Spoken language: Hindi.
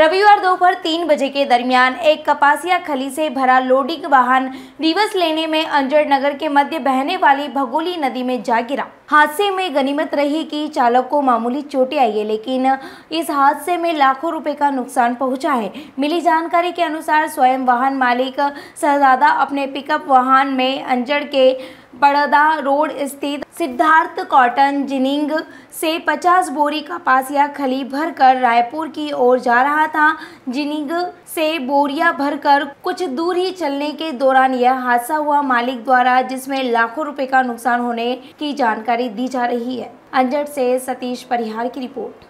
रविवार दोपहर तीन बजे के दरमियान एक कपासिया खली से भरा लोडिंग वाहन रिवर्स लेने में अंजड़ नगर के मध्य बहने वाली भगोली नदी में जा गिरा हादसे में गनीमत रही कि चालक को मामूली चोटें आई है लेकिन इस हादसे में लाखों रुपए का नुकसान पहुंचा है मिली जानकारी के अनुसार स्वयं वाहन मालिक शहजादा अपने पिकअप वाहन में अंजड़ के बड़दा रोड स्थित सिद्धार्थ कॉटन जिनिंग से 50 बोरी कपास या खली भरकर रायपुर की ओर जा रहा था जिनिंग से बोरिया भरकर कुछ दूर ही चलने के दौरान यह हादसा हुआ मालिक द्वारा जिसमें लाखों रुपए का नुकसान होने की जानकारी दी जा रही है अंजट से सतीश परिहार की रिपोर्ट